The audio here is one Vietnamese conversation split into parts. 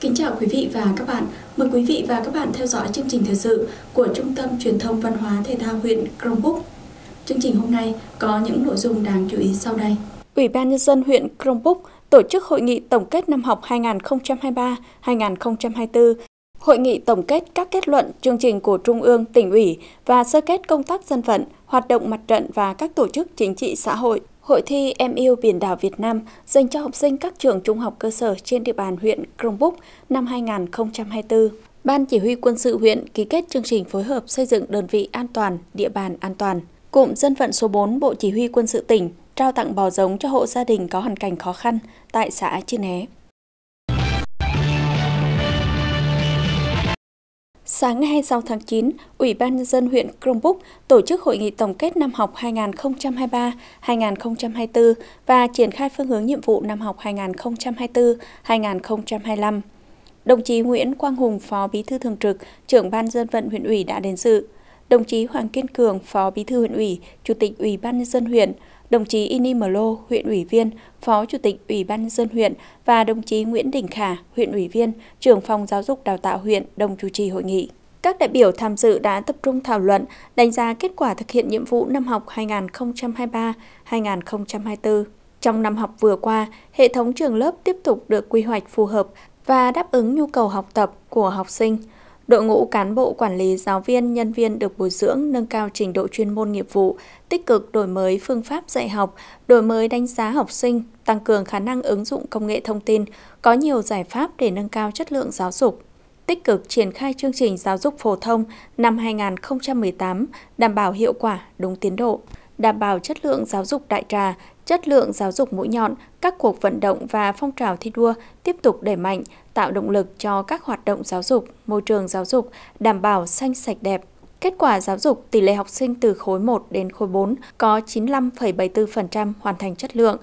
Kính chào quý vị và các bạn. Mời quý vị và các bạn theo dõi chương trình thời sự của Trung tâm Truyền thông Văn hóa Thể thao huyện Búc. Chương trình hôm nay có những nội dung đáng chú ý sau đây. Ủy ban Nhân dân huyện Búc tổ chức hội nghị tổng kết năm học 2023-2024, hội nghị tổng kết các kết luận chương trình của Trung ương, tỉnh ủy và sơ kết công tác dân vận, hoạt động mặt trận và các tổ chức chính trị xã hội Hội thi Em yêu biển đảo Việt Nam dành cho học sinh các trường trung học cơ sở trên địa bàn huyện Krông Búc năm 2024. Ban Chỉ huy quân sự huyện ký kết chương trình phối hợp xây dựng đơn vị an toàn, địa bàn an toàn. Cụm dân vận số 4 Bộ Chỉ huy quân sự tỉnh trao tặng bò giống cho hộ gia đình có hoàn cảnh khó khăn tại xã Chiên Né. Sáng ngày 26 tháng 9, Ủy ban Nhân dân huyện Krông Búc tổ chức hội nghị tổng kết năm học 2023-2024 và triển khai phương hướng nhiệm vụ năm học 2024-2025. Đồng chí Nguyễn Quang Hùng, Phó Bí thư Thường trực, trưởng Ban dân vận huyện ủy đã đến dự. Đồng chí Hoàng Kiên Cường, Phó Bí thư huyện ủy, Chủ tịch Ủy ban Nhân dân huyện, đồng chí Ini Mlo, huyện ủy viên, Phó Chủ tịch Ủy ban dân huyện và đồng chí Nguyễn Đình Khả, huyện ủy viên, trưởng phòng giáo dục đào tạo huyện đồng chủ trì hội nghị. Các đại biểu tham dự đã tập trung thảo luận, đánh giá kết quả thực hiện nhiệm vụ năm học 2023-2024. Trong năm học vừa qua, hệ thống trường lớp tiếp tục được quy hoạch phù hợp và đáp ứng nhu cầu học tập của học sinh – Đội ngũ cán bộ quản lý giáo viên, nhân viên được bồi dưỡng, nâng cao trình độ chuyên môn nghiệp vụ, tích cực đổi mới phương pháp dạy học, đổi mới đánh giá học sinh, tăng cường khả năng ứng dụng công nghệ thông tin, có nhiều giải pháp để nâng cao chất lượng giáo dục tích cực triển khai chương trình giáo dục phổ thông năm 2018 đảm bảo hiệu quả đúng tiến độ, đảm bảo chất lượng giáo dục đại trà, chất lượng giáo dục mũi nhọn, các cuộc vận động và phong trào thi đua tiếp tục đẩy mạnh, tạo động lực cho các hoạt động giáo dục, môi trường giáo dục đảm bảo xanh sạch đẹp. Kết quả giáo dục tỷ lệ học sinh từ khối 1 đến khối 4 có 95,74% hoàn thành chất lượng,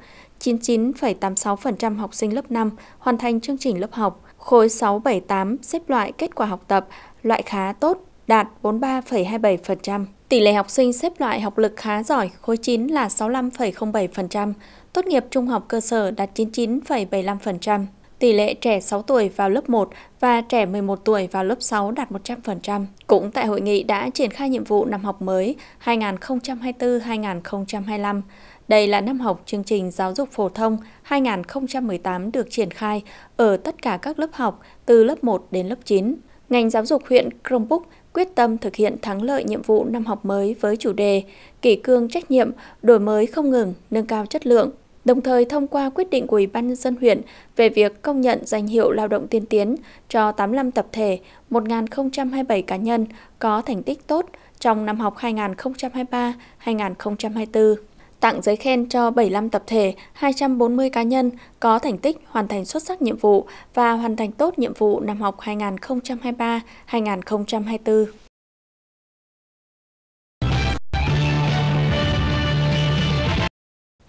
99,86% học sinh lớp 5 hoàn thành chương trình lớp học, khối 6-7-8 xếp loại kết quả học tập, loại khá tốt đạt 43,27%. Tỷ lệ học sinh xếp loại học lực khá giỏi khối 9 là 65,07%, tốt nghiệp trung học cơ sở đạt 99,75%. Tỷ lệ trẻ 6 tuổi vào lớp 1 và trẻ 11 tuổi vào lớp 6 đạt 100%. Cũng tại hội nghị đã triển khai nhiệm vụ năm học mới 2024-2025. Đây là năm học chương trình giáo dục phổ thông 2018 được triển khai ở tất cả các lớp học từ lớp 1 đến lớp 9. Ngành giáo dục huyện Krông Búc quyết tâm thực hiện thắng lợi nhiệm vụ năm học mới với chủ đề kỷ cương trách nhiệm, đổi mới không ngừng, nâng cao chất lượng, đồng thời thông qua quyết định của Ủy ban nhân dân huyện về việc công nhận danh hiệu lao động tiên tiến cho 85 tập thể, 1027 cá nhân có thành tích tốt trong năm học 2023-2024 tặng giấy khen cho 75 tập thể, 240 cá nhân có thành tích hoàn thành xuất sắc nhiệm vụ và hoàn thành tốt nhiệm vụ năm học 2023-2024.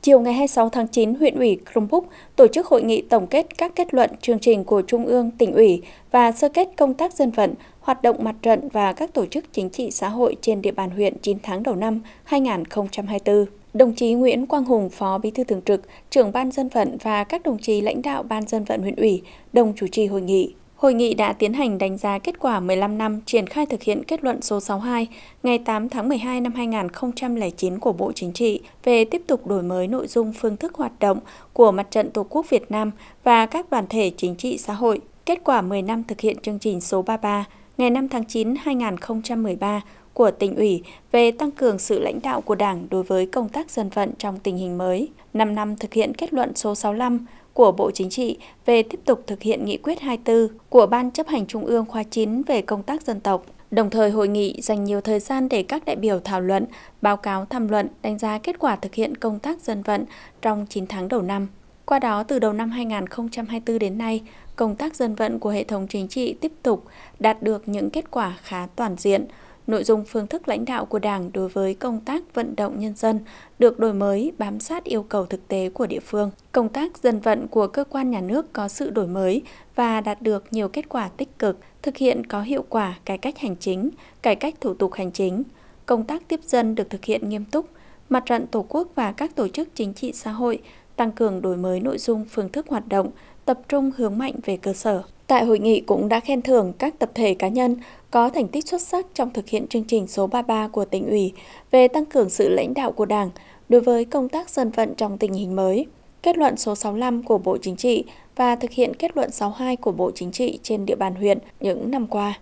Chiều ngày 26 tháng 9, huyện ủy Krông Búc tổ chức hội nghị tổng kết các kết luận chương trình của Trung ương, tỉnh ủy và sơ kết công tác dân vận, hoạt động mặt trận và các tổ chức chính trị xã hội trên địa bàn huyện 9 tháng đầu năm 2024. Đồng chí Nguyễn Quang Hùng, Phó Bí thư Thường trực, trưởng Ban dân vận và các đồng chí lãnh đạo Ban dân vận huyện ủy đồng chủ trì hội nghị. Hội nghị đã tiến hành đánh giá kết quả 15 năm triển khai thực hiện kết luận số 62 ngày 8 tháng 12 năm 2009 của Bộ Chính trị về tiếp tục đổi mới nội dung phương thức hoạt động của Mặt trận Tổ quốc Việt Nam và các đoàn thể chính trị xã hội. Kết quả 10 năm thực hiện chương trình số 33 ngày 5 tháng 9 2013 của tỉnh ủy về tăng cường sự lãnh đạo của Đảng đối với công tác dân vận trong tình hình mới, 5 năm thực hiện kết luận số 65 của Bộ Chính trị về tiếp tục thực hiện nghị quyết 24 của Ban chấp hành Trung ương khóa 9 về công tác dân tộc. Đồng thời hội nghị dành nhiều thời gian để các đại biểu thảo luận, báo cáo tham luận, đánh giá kết quả thực hiện công tác dân vận trong 9 tháng đầu năm. Qua đó, từ đầu năm 2024 đến nay, công tác dân vận của hệ thống chính trị tiếp tục đạt được những kết quả khá toàn diện, nội dung phương thức lãnh đạo của Đảng đối với công tác vận động nhân dân được đổi mới bám sát yêu cầu thực tế của địa phương. Công tác dân vận của cơ quan nhà nước có sự đổi mới và đạt được nhiều kết quả tích cực, thực hiện có hiệu quả cải cách hành chính, cải cách thủ tục hành chính. Công tác tiếp dân được thực hiện nghiêm túc, mặt trận Tổ quốc và các tổ chức chính trị xã hội tăng cường đổi mới nội dung phương thức hoạt động, tập trung hướng mạnh về cơ sở. Tại hội nghị cũng đã khen thưởng các tập thể cá nhân có thành tích xuất sắc trong thực hiện chương trình số 33 của tỉnh ủy về tăng cường sự lãnh đạo của Đảng đối với công tác dân vận trong tình hình mới, kết luận số 65 của Bộ Chính trị và thực hiện kết luận 62 của Bộ Chính trị trên địa bàn huyện những năm qua.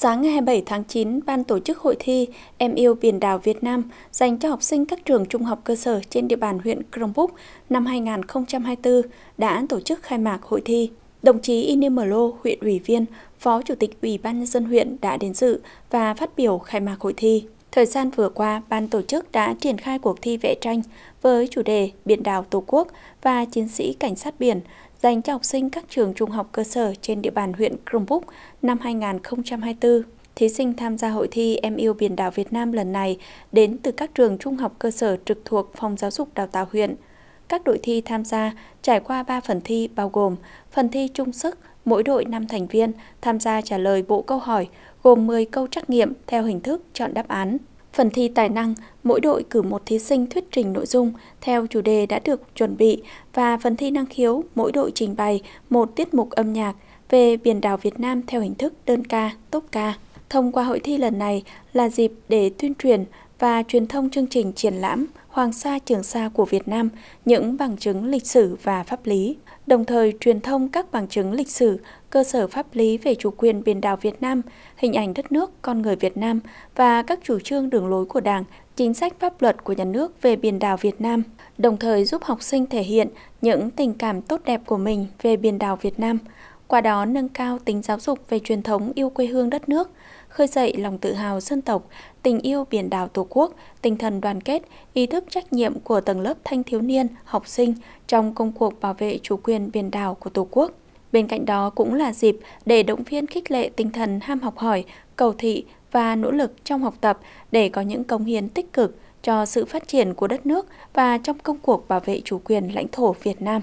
Sáng ngày 27 tháng 9, Ban tổ chức hội thi Em yêu biển đảo Việt Nam dành cho học sinh các trường trung học cơ sở trên địa bàn huyện Krông Búc năm 2024 đã tổ chức khai mạc hội thi. Đồng chí Ine Lô, huyện ủy viên, Phó Chủ tịch Ủy ban nhân dân huyện đã đến dự và phát biểu khai mạc hội thi. Thời gian vừa qua, ban tổ chức đã triển khai cuộc thi vẽ tranh với chủ đề Biển đảo Tổ quốc và Chiến sĩ Cảnh sát biển dành cho học sinh các trường trung học cơ sở trên địa bàn huyện Cronbúc năm 2024. Thí sinh tham gia hội thi Em yêu biển đảo Việt Nam lần này đến từ các trường trung học cơ sở trực thuộc Phòng Giáo dục Đào tạo huyện. Các đội thi tham gia trải qua 3 phần thi bao gồm phần thi trung sức, mỗi đội 5 thành viên tham gia trả lời bộ câu hỏi gồm 10 câu trắc nghiệm theo hình thức chọn đáp án. Phần thi tài năng, mỗi đội cử một thí sinh thuyết trình nội dung theo chủ đề đã được chuẩn bị và phần thi năng khiếu, mỗi đội trình bày một tiết mục âm nhạc về biển đảo Việt Nam theo hình thức đơn ca, tốp ca. Thông qua hội thi lần này là dịp để tuyên truyền và truyền thông chương trình triển lãm Hoàng Sa Trường Sa của Việt Nam, những bằng chứng lịch sử và pháp lý đồng thời truyền thông các bằng chứng lịch sử, cơ sở pháp lý về chủ quyền biển đảo Việt Nam, hình ảnh đất nước, con người Việt Nam và các chủ trương đường lối của Đảng, chính sách pháp luật của nhà nước về biển đảo Việt Nam, đồng thời giúp học sinh thể hiện những tình cảm tốt đẹp của mình về biển đảo Việt Nam, qua đó nâng cao tính giáo dục về truyền thống yêu quê hương đất nước, khơi dậy lòng tự hào dân tộc, tình yêu biển đảo Tổ quốc, tinh thần đoàn kết, ý thức trách nhiệm của tầng lớp thanh thiếu niên, học sinh trong công cuộc bảo vệ chủ quyền biển đảo của Tổ quốc. Bên cạnh đó cũng là dịp để động viên khích lệ tinh thần ham học hỏi, cầu thị và nỗ lực trong học tập để có những công hiến tích cực cho sự phát triển của đất nước và trong công cuộc bảo vệ chủ quyền lãnh thổ Việt Nam.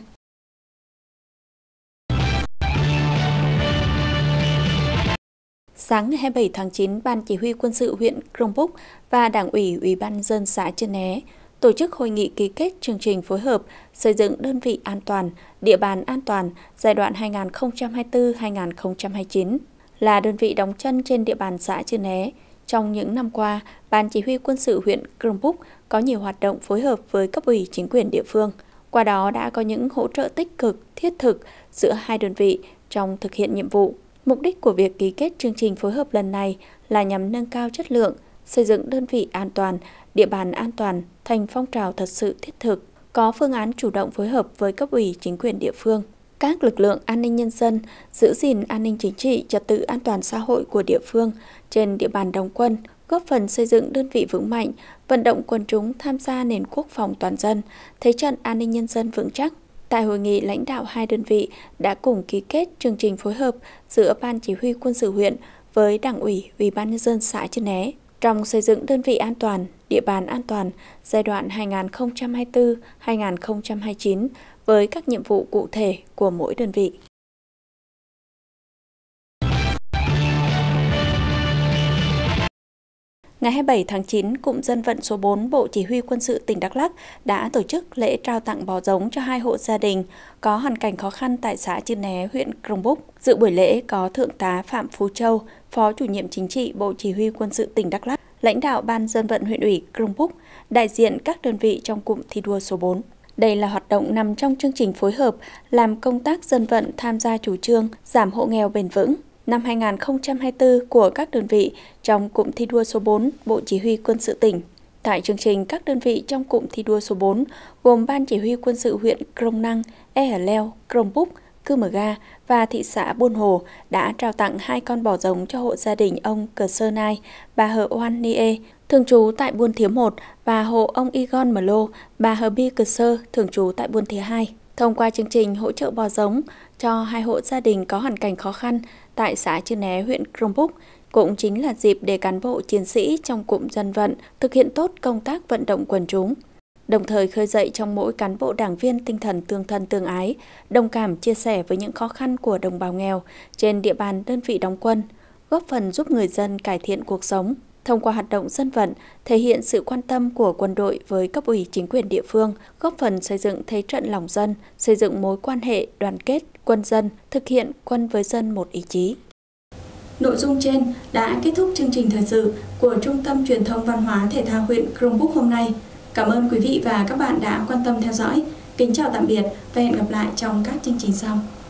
Sáng ngày 27 tháng 9, Ban Chỉ huy quân sự huyện Krông Búc và Đảng ủy Ủy ban dân xã Trân Né tổ chức hội nghị ký kết chương trình phối hợp xây dựng đơn vị an toàn, địa bàn an toàn giai đoạn 2024-2029 là đơn vị đóng chân trên địa bàn xã Trân Né. Trong những năm qua, Ban Chỉ huy quân sự huyện Krông Búc có nhiều hoạt động phối hợp với cấp ủy chính quyền địa phương. Qua đó đã có những hỗ trợ tích cực, thiết thực giữa hai đơn vị trong thực hiện nhiệm vụ. Mục đích của việc ký kết chương trình phối hợp lần này là nhằm nâng cao chất lượng, xây dựng đơn vị an toàn, địa bàn an toàn thành phong trào thật sự thiết thực, có phương án chủ động phối hợp với cấp ủy chính quyền địa phương. Các lực lượng an ninh nhân dân giữ gìn an ninh chính trị, trật tự an toàn xã hội của địa phương trên địa bàn đồng quân, góp phần xây dựng đơn vị vững mạnh, vận động quần chúng tham gia nền quốc phòng toàn dân, thế trận an ninh nhân dân vững chắc, Tại hội nghị, lãnh đạo hai đơn vị đã cùng ký kết chương trình phối hợp giữa Ban Chỉ huy quân sự huyện với Đảng ủy, Ủy ban nhân dân xã Chư Né trong xây dựng đơn vị an toàn, địa bàn an toàn giai đoạn 2024-2029 với các nhiệm vụ cụ thể của mỗi đơn vị. Ngày 27 tháng 9, Cụm Dân vận số 4 Bộ Chỉ huy Quân sự tỉnh Đắk Lắk đã tổ chức lễ trao tặng bò giống cho hai hộ gia đình có hoàn cảnh khó khăn tại xã Chư Né, huyện Crong Búc. Dự buổi lễ có Thượng tá Phạm Phú Châu, Phó Chủ nhiệm Chính trị Bộ Chỉ huy Quân sự tỉnh Đắk Lắk, lãnh đạo Ban Dân vận huyện ủy Crong Búc, đại diện các đơn vị trong cụm thi đua số 4. Đây là hoạt động nằm trong chương trình phối hợp làm công tác dân vận tham gia chủ trương giảm hộ nghèo bền vững năm 2024 của các đơn vị trong cụm thi đua số 4 Bộ Chỉ huy Quân sự tỉnh. Tại chương trình, các đơn vị trong cụm thi đua số 4 gồm Ban Chỉ huy Quân sự huyện Krông Năng, E Hở Leo, Crong Búc, Cư Mở Ga và thị xã Buôn Hồ đã trao tặng hai con bò giống cho hộ gia đình ông Cờ Sơ Nai, bà Hờ Oan Nie, thường trú tại Buôn Thiếu 1 và hộ ông Igon Mờ Lô, bà Hờ Bi Cờ Sơ, thường trú tại Buôn Thiếu 2. Thông qua chương trình hỗ trợ bò giống cho hai hộ gia đình có hoàn cảnh khó khăn, tại xã Chư Né, huyện Krông Búc cũng chính là dịp để cán bộ chiến sĩ trong cụm dân vận thực hiện tốt công tác vận động quần chúng, đồng thời khơi dậy trong mỗi cán bộ đảng viên tinh thần tương thân tương ái, đồng cảm chia sẻ với những khó khăn của đồng bào nghèo trên địa bàn đơn vị đóng quân, góp phần giúp người dân cải thiện cuộc sống thông qua hoạt động dân vận, thể hiện sự quan tâm của quân đội với cấp ủy chính quyền địa phương, góp phần xây dựng thế trận lòng dân, xây dựng mối quan hệ đoàn kết quân dân, thực hiện quân với dân một ý chí. Nội dung trên đã kết thúc chương trình thời sự của Trung tâm Truyền thông Văn hóa Thể thao huyện Crongbuk hôm nay. Cảm ơn quý vị và các bạn đã quan tâm theo dõi. Kính chào tạm biệt và hẹn gặp lại trong các chương trình sau.